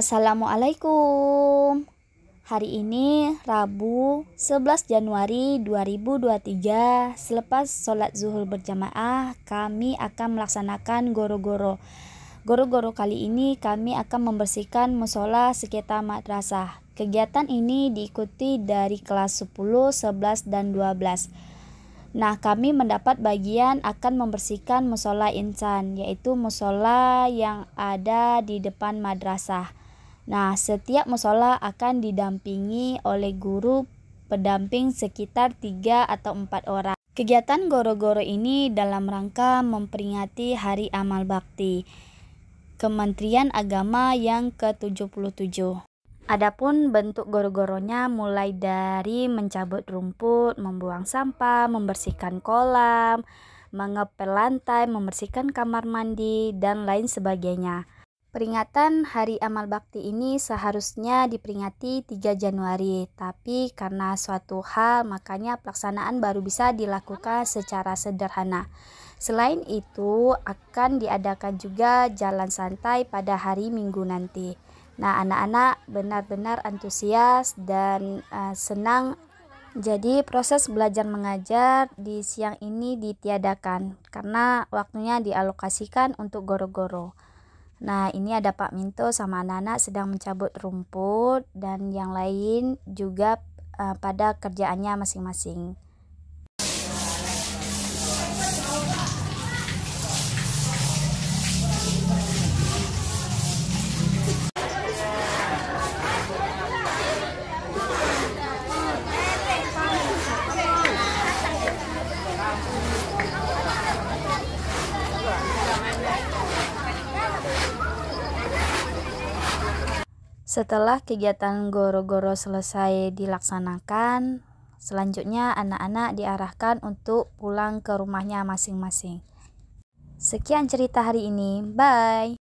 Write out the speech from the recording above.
Assalamualaikum. Hari ini Rabu 11 Januari 2023 selepas sholat zuhur berjamaah kami akan melaksanakan goro-goro. Goro-goro kali ini kami akan membersihkan musola sekitar madrasah. Kegiatan ini diikuti dari kelas 10, 11, dan 12. Nah, kami mendapat bagian akan membersihkan musola insan, yaitu musola yang ada di depan madrasah. Nah, setiap musola akan didampingi oleh guru pendamping sekitar tiga atau empat orang. Kegiatan goro-goro ini dalam rangka memperingati Hari Amal Bakti Kementerian Agama yang ke-77. Adapun bentuk goro-goronya mulai dari mencabut rumput, membuang sampah, membersihkan kolam, mengepel lantai, membersihkan kamar mandi, dan lain sebagainya. Peringatan Hari Amal Bakti ini seharusnya diperingati 3 Januari, tapi karena suatu hal makanya pelaksanaan baru bisa dilakukan secara sederhana. Selain itu, akan diadakan juga jalan santai pada hari Minggu nanti. Nah, anak-anak benar-benar antusias dan uh, senang jadi proses belajar mengajar di siang ini ditiadakan karena waktunya dialokasikan untuk goro-goro. Nah, ini ada Pak Minto sama anak-anak sedang mencabut rumput dan yang lain juga uh, pada kerjaannya masing-masing. Setelah kegiatan goro-goro selesai dilaksanakan, selanjutnya anak-anak diarahkan untuk pulang ke rumahnya masing-masing. Sekian cerita hari ini. Bye.